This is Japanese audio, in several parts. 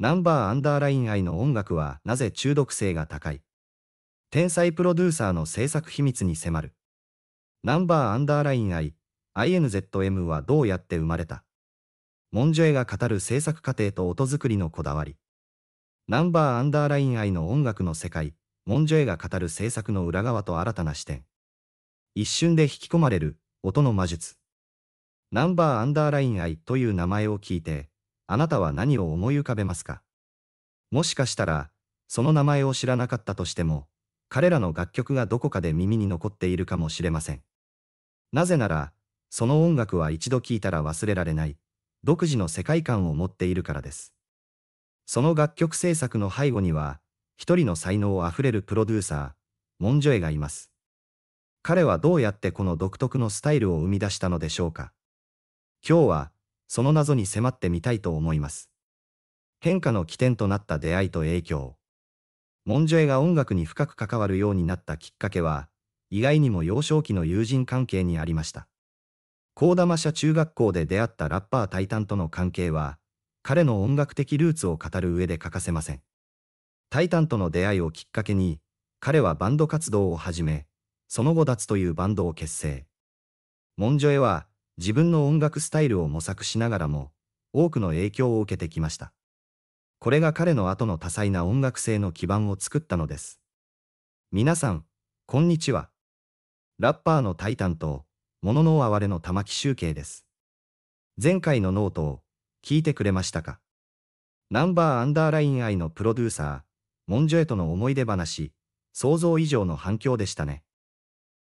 ナンバーアンダーライン愛の音楽はなぜ中毒性が高い天才プロデューサーの制作秘密に迫る。ナンバーアンダーライン愛 INZM はどうやって生まれたモンジュエが語る制作過程と音作りのこだわり。ナンバーアンダーライン愛の音楽の世界、モンジュエが語る制作の裏側と新たな視点。一瞬で引き込まれる、音の魔術。ナンバーアンダーライン愛という名前を聞いて、あなたは何を思い浮かべますかもしかしたら、その名前を知らなかったとしても、彼らの楽曲がどこかで耳に残っているかもしれません。なぜなら、その音楽は一度聴いたら忘れられない、独自の世界観を持っているからです。その楽曲制作の背後には、一人の才能あふれるプロデューサー、モンジョエがいます。彼はどうやってこの独特のスタイルを生み出したのでしょうか。今日は、その謎に迫ってみたいと思います。変化の起点となった出会いと影響。モンジョエが音楽に深く関わるようになったきっかけは、意外にも幼少期の友人関係にありました。高玉社中学校で出会ったラッパータイタンとの関係は、彼の音楽的ルーツを語る上で欠かせません。タイタンとの出会いをきっかけに、彼はバンド活動を始め、その後脱というバンドを結成。モンジョエは自分の音楽スタイルを模索しながらも、多くの影響を受けてきました。これが彼の後の多彩な音楽性の基盤を作ったのです。皆さん、こんにちは。ラッパーのタイタンと、もののあわれの玉木集計です。前回のノートを、聞いてくれましたかナンバーアンダーライン愛のプロデューサー、モンジョエとの思い出話、想像以上の反響でしたね。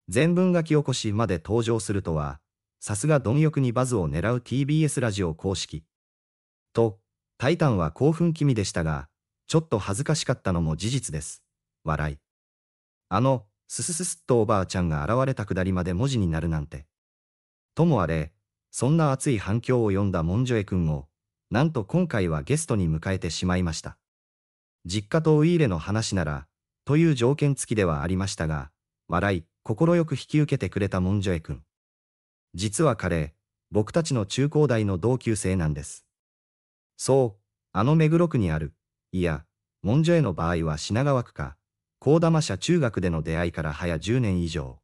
全文書き起こしまで登場するとは、さすが貪欲にバズを狙う TBS ラジオ公式。と、タイタンは興奮気味でしたが、ちょっと恥ずかしかったのも事実です。笑い。あの、すすすすっとおばあちゃんが現れたくだりまで文字になるなんて。ともあれ、そんな熱い反響を呼んだモンジョエ君を、なんと今回はゲストに迎えてしまいました。実家とウイイレの話なら、という条件付きではありましたが、笑い、快く引き受けてくれたモンジョエ君。実は彼、僕たちの中高大の同級生なんです。そう、あの目黒区にある、いや、文書への場合は品川区か、高玉社中学での出会いから早10年以上。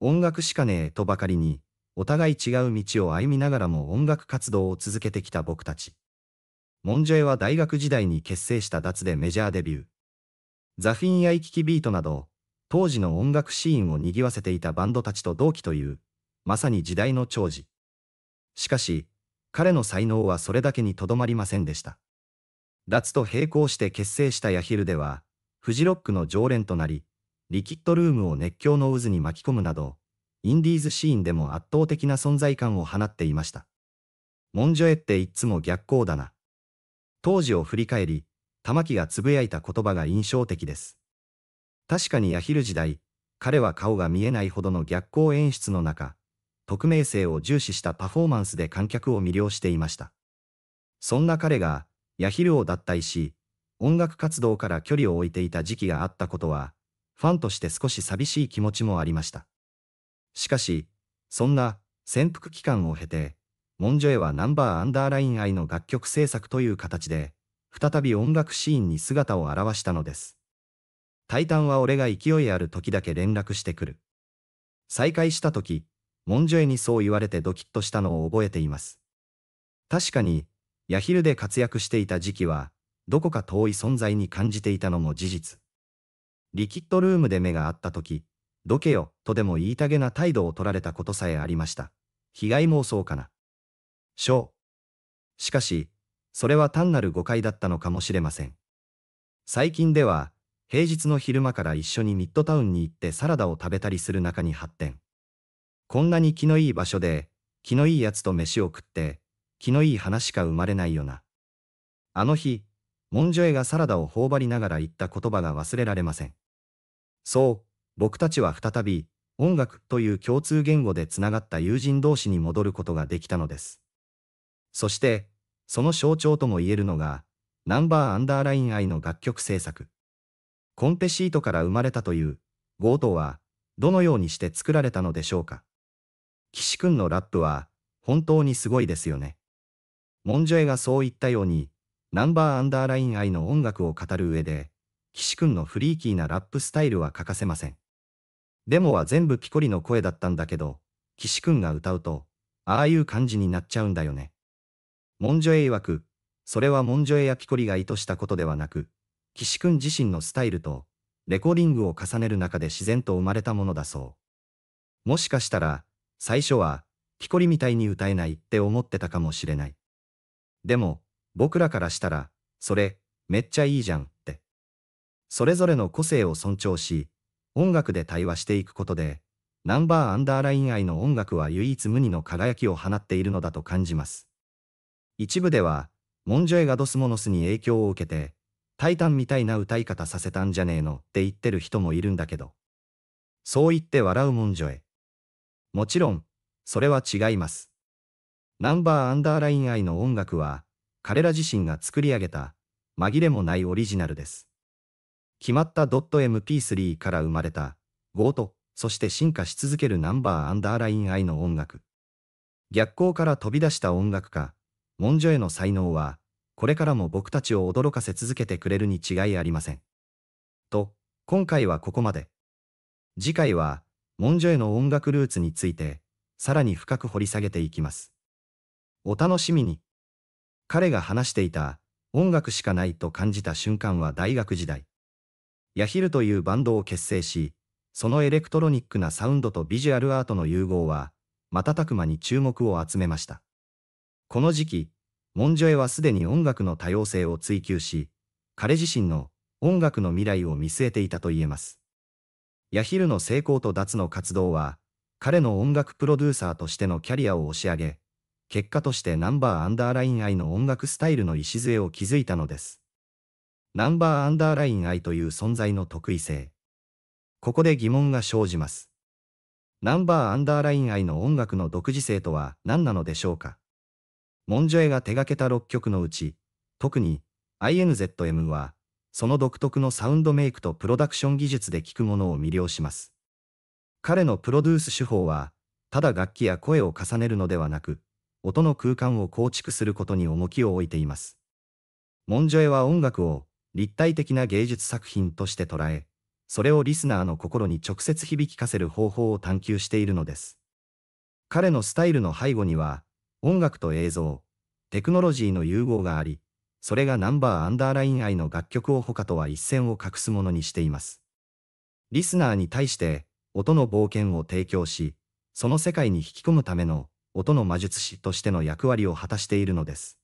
音楽しかねえとばかりに、お互い違う道を歩みながらも音楽活動を続けてきた僕たち。モンジョエは大学時代に結成した脱でメジャーデビュー。ザフィンやイキキビートなど、当時の音楽シーンを賑わせていたバンドたちと同期という、まさに時代の寵児。しかし、彼の才能はそれだけにとどまりませんでした。脱と並行して結成したヤヒルでは、フジロックの常連となり、リキッドルームを熱狂の渦に巻き込むなど、インディーズシーンでも圧倒的な存在感を放っていました。モンジョエっていっつも逆光だな。当時を振り返り、玉木がつぶやいた言葉が印象的です。確かにヤヒル時代、彼は顔が見えないほどの逆光演出の中、匿名性を重視したパフォーマンスで観客を魅了していました。そんな彼が、ヤヒルを脱退し、音楽活動から距離を置いていた時期があったことは、ファンとして少し寂しい気持ちもありました。しかし、そんな潜伏期間を経て、モンジョエはナンバーアンダーライン愛の楽曲制作という形で、再び音楽シーンに姿を現したのです。タイタンは俺が勢いある時だけ連絡してくる。再会した時、モンジョエにそう言われてドキッとしたのを覚えています。確かに、ヤヒルで活躍していた時期は、どこか遠い存在に感じていたのも事実。リキッドルームで目が合った時、どけよ、とでも言いたげな態度を取られたことさえありました。被害妄想かな。しょう。しかし、それは単なる誤解だったのかもしれません。最近では、平日の昼間から一緒にミッドタウンに行ってサラダを食べたりする中に発展。こんなに気のいい場所で、気のいいやつと飯を食って、気のいい話しか生まれないよな。あの日、モンジョエがサラダを頬張りながら言った言葉が忘れられません。そう、僕たちは再び、音楽という共通言語でつながった友人同士に戻ることができたのです。そして、その象徴とも言えるのが、ナンバーアンダーライン愛の楽曲制作。コンペシートから生まれたという、ゴートは、どのようにして作られたのでしょうか。岸くんのラップは、本当にすごいですよね。モンジョエがそう言ったように、ナンバーアンダーライン愛の音楽を語る上で、岸くんのフリーキーなラップスタイルは欠かせません。デモは全部ピコリの声だったんだけど、岸くんが歌うと、ああいう感じになっちゃうんだよね。モンジョエ曰く、それはモンジョエやピコリが意図したことではなく、岸くん自身のスタイルと、レコーディングを重ねる中で自然と生まれたものだそう。もしかしたら、最初は、ピコリみたいに歌えないって思ってたかもしれない。でも、僕らからしたら、それ、めっちゃいいじゃんって。それぞれの個性を尊重し、音楽で対話していくことで、ナンバーアンダーライン愛の音楽は唯一無二の輝きを放っているのだと感じます。一部では、モンジョエがドスモノスに影響を受けて、タイタンみたいな歌い方させたんじゃねえのって言ってる人もいるんだけど。そう言って笑うモンジョエ。もちろん、それは違います。ナンバーアンダーライン愛の音楽は、彼ら自身が作り上げた、紛れもないオリジナルです。決まった .mp3 から生まれた、ゴート、そして進化し続けるナンバーアンダーライン愛の音楽。逆光から飛び出した音楽家、文書への才能は、これからも僕たちを驚かせ続けてくれるに違いありません。と、今回はここまで。次回は、モンジの音楽ルーツについて、さらに深く掘り下げていきます。お楽しみに。彼が話していた、音楽しかないと感じた瞬間は大学時代。ヤヒルというバンドを結成し、そのエレクトロニックなサウンドとビジュアルアートの融合は、瞬く間に注目を集めました。この時期、モンジョエはすでに音楽の多様性を追求し、彼自身の音楽の未来を見据えていたと言えます。ヤヒルの成功と脱の活動は、彼の音楽プロデューサーとしてのキャリアを押し上げ、結果としてナンバーアンダーライン愛の音楽スタイルの礎を築いたのです。ナンバーアンダーライン愛という存在の特異性。ここで疑問が生じます。ナンバーアンダーライン愛の音楽の独自性とは何なのでしょうかモンジョエが手掛けた6曲のうち、特に INZM はその独特のサウンドメイクとプロダクション技術で聴くものを魅了します。彼のプロデュース手法は、ただ楽器や声を重ねるのではなく、音の空間を構築することに重きを置いています。モンジョエは音楽を立体的な芸術作品として捉え、それをリスナーの心に直接響きかせる方法を探求しているのです。彼のスタイルの背後には、音楽と映像、テクノロジーの融合があり、それがナンバーアンダーライン愛の楽曲を他とは一線を画すものにしています。リスナーに対して音の冒険を提供し、その世界に引き込むための音の魔術師としての役割を果たしているのです。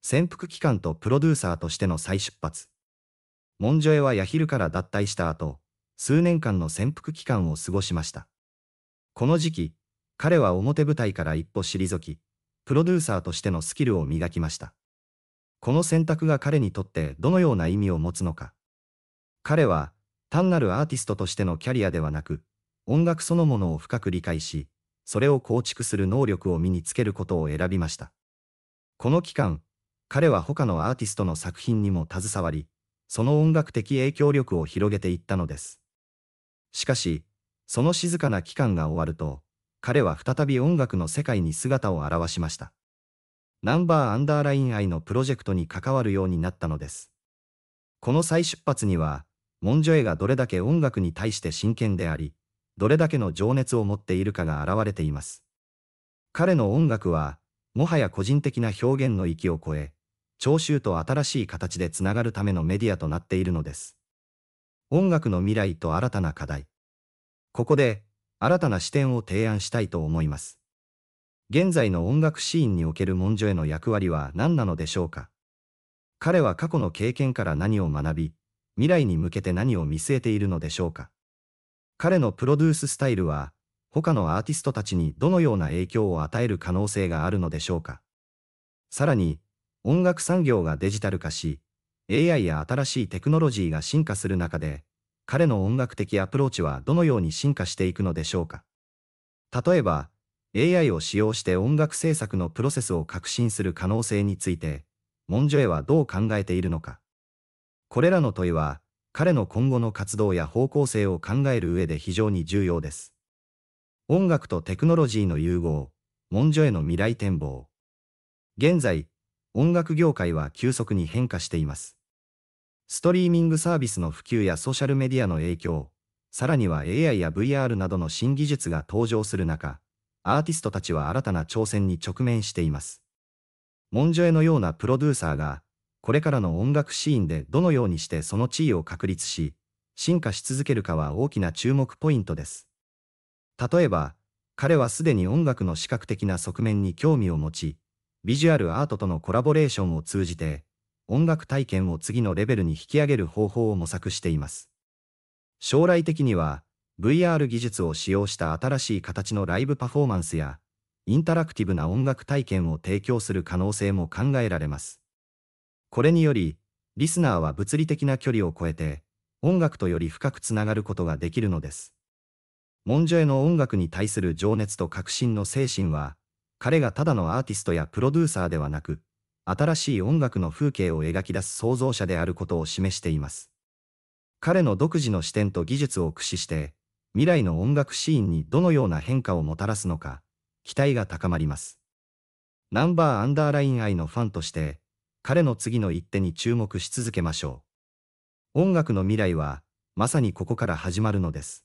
潜伏期間とプロデューサーとしての再出発。モンジョエはヤヒルから脱退した後、数年間の潜伏期間を過ごしました。この時期、彼は表舞台から一歩退き、プロデューサーとしてのスキルを磨きました。この選択が彼にとってどのような意味を持つのか。彼は、単なるアーティストとしてのキャリアではなく、音楽そのものを深く理解し、それを構築する能力を身につけることを選びました。この期間、彼は他のアーティストの作品にも携わり、その音楽的影響力を広げていったのです。しかし、その静かな期間が終わると、彼は再び音楽の世界に姿を現しました。ナンバーアンダーライン愛のプロジェクトに関わるようになったのです。この再出発には、モンジョエがどれだけ音楽に対して真剣であり、どれだけの情熱を持っているかが現れています。彼の音楽は、もはや個人的な表現の域を超え、聴衆と新しい形でつながるためのメディアとなっているのです。音楽の未来と新たな課題。ここで、新たな視点を提案したいと思います。現在の音楽シーンにおける文書への役割は何なのでしょうか彼は過去の経験から何を学び、未来に向けて何を見据えているのでしょうか彼のプロデューススタイルは、他のアーティストたちにどのような影響を与える可能性があるのでしょうかさらに、音楽産業がデジタル化し、AI や新しいテクノロジーが進化する中で、彼の音楽的アプローチはどのように進化していくのでしょうか例えば、AI を使用して音楽制作のプロセスを革新する可能性について、モンジョエはどう考えているのか。これらの問いは、彼の今後の活動や方向性を考える上で非常に重要です。音楽とテクノロジーの融合、モンジョエの未来展望。現在、音楽業界は急速に変化しています。ストリーミングサービスの普及やソーシャルメディアの影響、さらには AI や VR などの新技術が登場する中、アーティストたちは新たな挑戦に直面しています。モンジョエのようなプロデューサーが、これからの音楽シーンでどのようにしてその地位を確立し、進化し続けるかは大きな注目ポイントです。例えば、彼はすでに音楽の視覚的な側面に興味を持ち、ビジュアルアートとのコラボレーションを通じて、音楽体験を次のレベルに引き上げる方法を模索しています。将来的には、VR 技術を使用した新しい形のライブパフォーマンスや、インタラクティブな音楽体験を提供する可能性も考えられます。これにより、リスナーは物理的な距離を超えて、音楽とより深くつながることができるのです。モンジョエの音楽に対する情熱と革新の精神は、彼がただのアーティストやプロデューサーではなく、新しい音楽の風景を描き出す創造者であることを示しています。彼の独自の視点と技術を駆使して、未来の音楽シーンにどのような変化をもたらすのか、期待が高まります。ナンバーアンダーライン愛のファンとして、彼の次の一手に注目し続けましょう。音楽の未来は、まさにここから始まるのです。